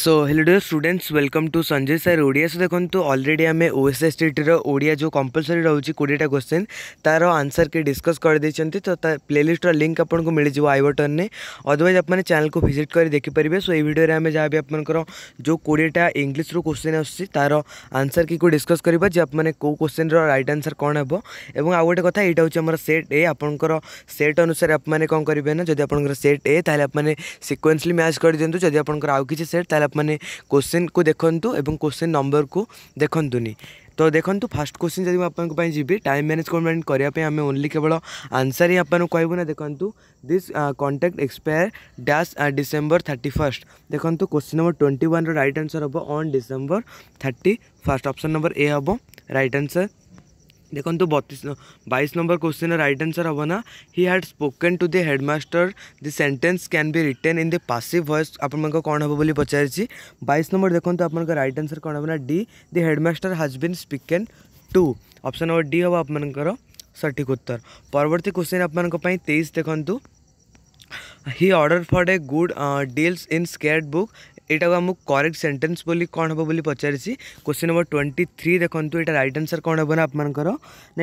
so hello students welcome to Sanjay sir Odia so देखो already आम OS T T Odia जो compulsory रोचे कोड़ेटा क्वेश्चन तार आंसर के डिस्कस कर देते तो प्लेलीस्ट लिंक आपको मिल जाए आई बटन में अदरवैज आप चैनल को भिजिट कर देखिपारे सो ये भिडियो आम जहाँ भी आपर जो कोड़ेटा इंग्लीश्रु क्वेश्चन आसार आंसर की डिस्कस करवा कौ क्वेश्चन रईट आन्सर कौन हे और आउ गोटे कथा यहाँ हूँ आम सेट ए आपंकर सेट अनुसार आप कौन करेंगे ना जब आप सेट ए ताल आप सिक्वेन्सली मैच कर दिखाँ जब आप किसी सेट ତାହେଲେ ଆପଣମାନେ କୋଶ୍ଚିନ୍କୁ ଦେଖନ୍ତୁ ଏବଂ କୋଶ୍ଚିନ୍ ନମ୍ବରକୁ ଦେଖନ୍ତୁନି ତ ଦେଖନ୍ତୁ ଫାର୍ଷ୍ଟ କୋଶ୍ଚିନ୍ ଯଦି ମୁଁ ଆପଣଙ୍କ ପାଇଁ ଯିବି ଟାଇମ୍ ମ୍ୟାନେଜମେଣ୍ଟ କରିବା ପାଇଁ ଆମେ ଓନ୍ଲି କେବଳ ଆନ୍ସର୍ ହିଁ ଆପଣଙ୍କୁ କହିବୁ ନା ଦେଖନ୍ତୁ this contact expire dash December thirty first ଦେଖନ୍ତୁ କୋଶ୍ଚିନ୍ ନମ୍ବର ଟ୍ୱେଣ୍ଟି ୱାନ୍ର ରାଇଟ୍ ଆନ୍ସର୍ ହେବ on December thirty first option number A ହେବ ରାଇଟ୍ ଆନ୍ସର୍ देखो तो बतीस बाईस नंबर क्वेश्चन रईट आंसर हम ना he had spoken to the headmaster the sentence क्या भी रिटेन इन दि पासीव भएस आप कौन हम पचार बैस नंबर देखते आप रईट आंसर कौन है ना D the headmaster has been spoken to option number D हम आपर सठिक उत्तर परवर्त क्वेश्चन आप तेईस देखूँ he order for a good deals in skate book यहाँ को करेक्ट सेन्टेन्स कौन हम बोली पचार क्वेश्चन नंबर ट्वेंटी थ्री देखो यहाँ रईट आनसर कौन हम ना आपर ना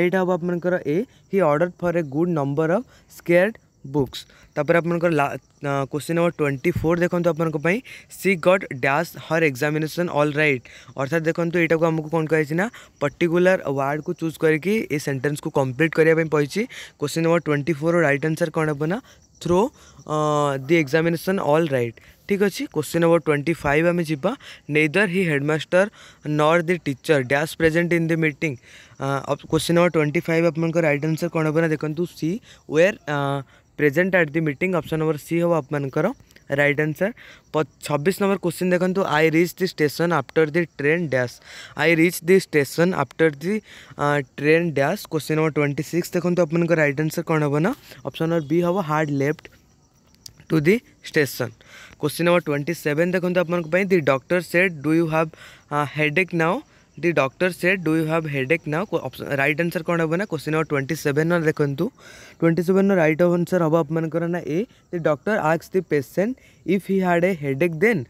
यहाँ हम आपर A he order for a good number of scared books तापर आपर ला क्वेश्चन नंबर ट्वेंटी फोर देखते आप C got dash her examination all right अर्थात देखो यहाँ को आमको कौन कहे ना पर्टिकुलर वार्ड को चूज करके ये सेंटेंस को कंप्लीट करने पड़ी question number twenty four right answer कौन हम ना through the examination all right ঠিক আছে কোশ্চিন নম্বর টোয়েন্টি ফাইভ আমি যা নেইদর he headmaster nor the teacher dash present in the meeting question number twenty five ଆପଣଙ୍କର ରାଇଟ୍ ଆନ୍ସର୍ କ'ଣ ହେବ ନା ଦେଖନ୍ତୁ C were present at the meeting option number C ହେବ ଆପଣଙ୍କର ରାଇଟ୍ ଆନ୍ସର୍ ଛବିଶ ନମ୍ବର କ୍ୱେଶ୍ଚିନ୍ ଦେଖନ୍ତୁ I reach the station after the train dash I reach the station after the train dash question number twenty six ଦେଖନ୍ତୁ ଆପଣଙ୍କର right answer କ'ଣ ହେବ ନା option number B ହେବ had left to the station question number twenty seven देखो आप the doctor said do you have headache now the doctor said do you have ache now right answer कौन हम ना question number twenty seven देखो twenty seven right answer हम आपर ना A the doctor आक्स the patient if he had a headache then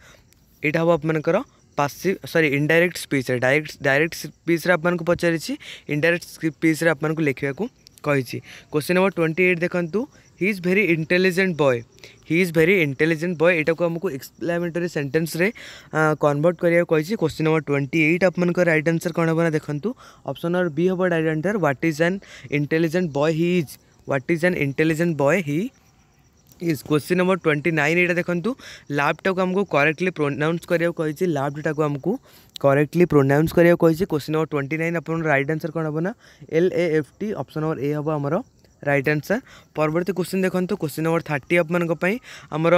यहाँ हम आपर passive sorry indirect speech direct direct speech आपको पचार इनडायरेक्ट स्पीच आपको लिखा कही क्वेश्चन नंबर ट्वेंटी एट देखूँ he is very intelligent boy he is very intelligent boy ଏଇଟାକୁ ଆମକୁ ଏକ୍ସପ୍ଲାମେଟୋରୀ ସେଣ୍ଟେନ୍ସରେ କନଭର୍ଟ କରିବାକୁ କହିଛି କ୍ୱେଶ୍ଚିନ୍ ନମ୍ବର ଟ୍ୱେଣ୍ଟି ଏଇଟ୍ ଆପଣଙ୍କର ରାଇଟ୍ ଆନ୍ସର୍ କ'ଣ ହେବ ନା ଦେଖନ୍ତୁ ଅପସନ୍ ନମ୍ବର ବି ହେବ right answer what is an intelligent boy he is what is an intelligent boy he is question number twenty nine ଏଇଟା ଦେଖନ୍ତୁ ଲାଭ୍ଟାକୁ ଆମକୁ କରେକ୍ଟଲି ପ୍ରୋନାଉନ୍ସ କରିବାକୁ କହିଛି ଲାଭ୍ଟାକୁ ଆମକୁ କରେକ୍ଟଲି ପ୍ରୋନାଉନ୍ସ କରିବାକୁ କହିଛି କ୍ୱେଶ୍ଚିନ୍ ନମ୍ବର ଟ୍ୱେଣ୍ଟି ନାଇନ୍ ଆପଣଙ୍କର ରାଇଟ୍ ଆନ୍ସର୍ କ'ଣ ହେବ ନା L A F T option number A ହେବ ଆମର রাইট আনসার পরবর্তী কোশ্চিন দেখুন কোশ্চিন নম্বর থার্টি আপনার আমার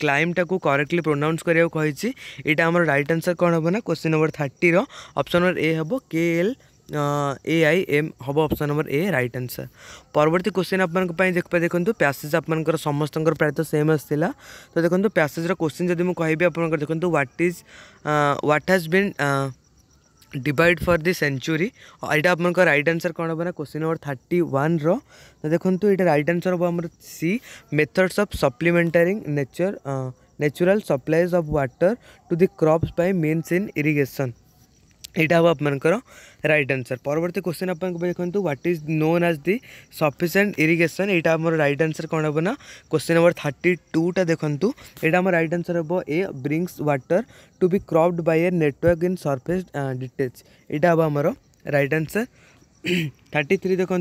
ক্লাইমটা করেক্টলি প্রোনাউন্স করা কী এটা আমার রাইট আনসার কম হব না question number থার্টির option number A হব K L A I M हम option number A right answer परवर्त क्वेश्चन आपंपाई देखा देखो प्यासेज आपर समस्त प्रायतः सेम आसाला तो देखो प्यासेज क्वेश्चन जब मुझे कहबी आप देखो what is what has been divide for the century এটা আপনার রাইট আনসর কোণ হব না কোশ্চিন নম্বর থার্টি ওয়ান্র দেখুন এটা রাইট আনসর হব আমার C methods of supplementing nature natural supplies of water to the crops by means in irrigation ଏଇଟା ହେବ ଆପଣଙ୍କର ରାଇଟ୍ ଆନ୍ସର୍ ପରବର୍ତ୍ତୀ କ୍ୱେଶ୍ଚିନ୍ ଆପଣଙ୍କ ଦେଖନ୍ତୁ what is known as the sufficient irrigation ଏଇଟା ଆମର ରାଇଟ୍ ଆନ୍ସର୍ କ'ଣ ହେବ ନା କ୍ୱେଶ୍ଚିନ୍ ନମ୍ବର ଥାର୍ଟି ଟୁଟା ଦେଖନ୍ତୁ ଏଇଟା ଆମର ରାଇଟ୍ ଆନ୍ସର୍ ହେବ A brings water to be cropped by a network in surface ditch ଏଇଟା ହେବ ଆମର ରାଇଟ୍ ଆନ୍ସର୍ थर्टी थ्री देखु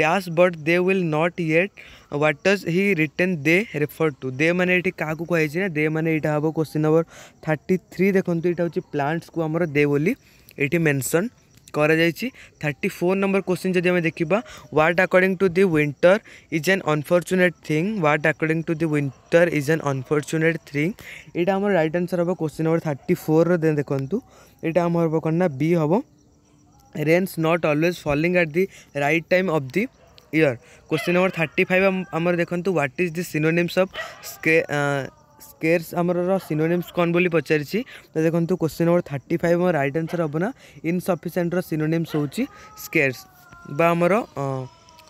dash but they will not yet what does he written they refer to they मैंने ये क्या कहुई ना दे मैंने यहाँ हम क्वेश्चन नंबर थर्टी थ्री देखूँ ये हूँ प्लांट्स को आमर दे बोली ये मेनसन করা যাইছি থার্টি ফোর নম্বর কোশ্চিন যদি আমি দেখিবা what according to the winter is an unfortunate thing what according to the winter is an unfortunate thing এটা আমার রাইট আনসর হব কোশ্চিন নম্বর থার্টি ফোর দেখুন এটা আমার হব কন না বি হব rains not always falling at the right time of the year question number thirty five आम देखते what is the synonyms of scarce आमर सिनोनिम्स कौन बोली पचार देखते question number thirty five right answer हम ना इनसफिसीएंट्र सिनोनिम्स हो स्केर्स बामर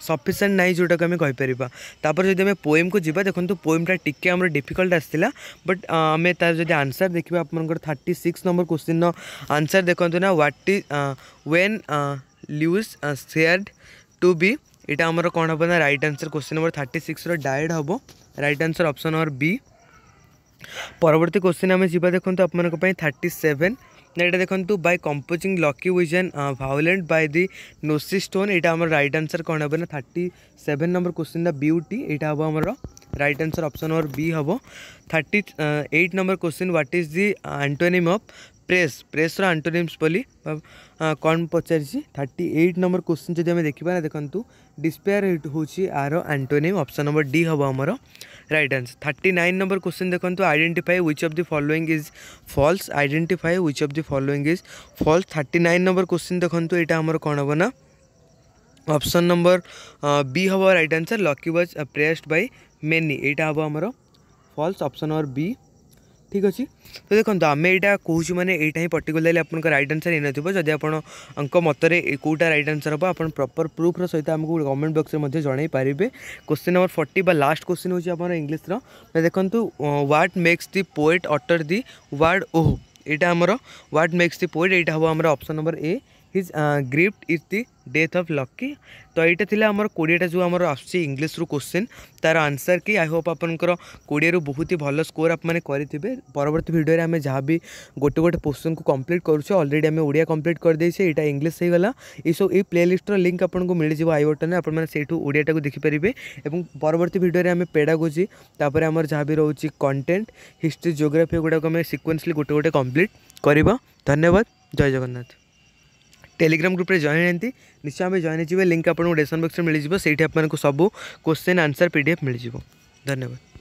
ସଫିସିଏଣ୍ଟ ନାହିଁ ଯେଉଁଟାକୁ ଆମେ କହିପାରିବା ତାପରେ ଯଦି ଆମେ ପୋଏମ୍କୁ ଯିବା ଦେଖନ୍ତୁ ପୋଏମ୍ଟା ଟିକିଏ ଆମର ଡିଫିକଲ୍ଟ ଆସିଥିଲା ବଟ୍ ଆମେ ତା'ର ଯଦି ଆନ୍ସର୍ ଦେଖିବା ଆପଣଙ୍କର ଥାର୍ଟି ସିକ୍ସ ନମ୍ବର କୋଶ୍ଚିନ୍ର ଆନ୍ସର୍ ଦେଖନ୍ତୁ ନା what is when Lucy ceased to be ଏଇଟା ଆମର କ'ଣ ହେବ ନା right answer question number thirty ସିକ୍ସର ଡାଏଡ଼ ହେବ right answer option number B ପରବର୍ତ୍ତୀ କୋଶ୍ଚିନ୍ ଆମେ ଯିବା ଦେଖନ୍ତୁ ଆପଣଙ୍କ ପାଇଁ ଥାର୍ଟି ସେଭେନ୍ এটা দেখন্তু by comparing Lucy with an violent by the mossy stone এটা আমার রাইট আনসার কোণ হবে না থার্টি সেভেন নম্বর কোশ্চিনটা বিউটি এটা হব আমার right answer option number B হব thirty eight number question what is the antonym of praise praiser antonyms বলি କ'ଣ ପଚାରିଛି ଥାର୍ଟି ଏଇଟ୍ ନମ୍ବର କୋଶ୍ଚିନ୍ ଯଦି ଆମେ ଦେଖିବା ନା ଦେଖନ୍ତୁ ଡିସ୍ପେୟାର ହେଉଛି ଆର ଆଣ୍ଟୋନିମ୍ ଅପସନ୍ ନମ୍ବର ଡି ହେବ ଆମର right answer thirty nine number question देखो identify which of the following is false identify which of the following is false thirty nine number question देखो यहाँ तो आमर कौन हम ना অপশন নম্বর बी हम right answer Lucy was praised by many এইটা हम आम फल्स অপশন नंबर बी ठीक अच्छे तो देखो आम यहाँ कहूँ मैंने यहाँ ही पर्टिकुलरली आप रईट आनसर ही नदी जदि आप मतरे कौटा रईट आंसर हम आप प्रपर प्रूफ्र सहित आमको कमेंट बक्स में जन पारे question number forty last question होगी आप इंग्लीश्र देखो what makes the poet utter the word oh यहाँ आमर व्हाट मेक्स दि पोएट यहाँ हम आम option number A his grief is the death of Lucy তো এইটা লা আমার কোড়িয়েটা যে আমার আসছে ইংলিশ রু কোশ্চেন তার আনসর কি আই হোপ আপনার কোড়িয়ে বহুত হি ভালো স্কোর আপনার করে পরবর্তী ভিডিওরে আমি যা বি গোটে গোটে পোর্সন কু কমপ্লিট করছে অলরেডি আমি ওড়িয়া কমপ্লিট করেদেছে এটা ইংলিশ হয়ে গলা এইসব এই প্লে লিষ্টর লিঙ্ক আপনার মিলিযোগ আই বটনে আপনার সেইটু ওড়িয়াটা দেখিপারে এবং পরবর্তী ভিডিওরে আমি পেডাগোজি তাপরে আমার যা বি রয়েছে কন্টেন্ট হিস্ট্রি জিওগ্রাফি গুড়া আমি সিকোয়েন্সলি গোটে গোটে কমপ্লিট করা ধন্যবাদ জয় জগন্নাথ टेलीग्राम ग्रुप जॉन होती निश्चय आम जॉन होिंक आपको डेस्क्रिप्स में मिल जाए सही आप सब क्वेश्चन आंसर पीडीएफ मिल जाव धन्यवाद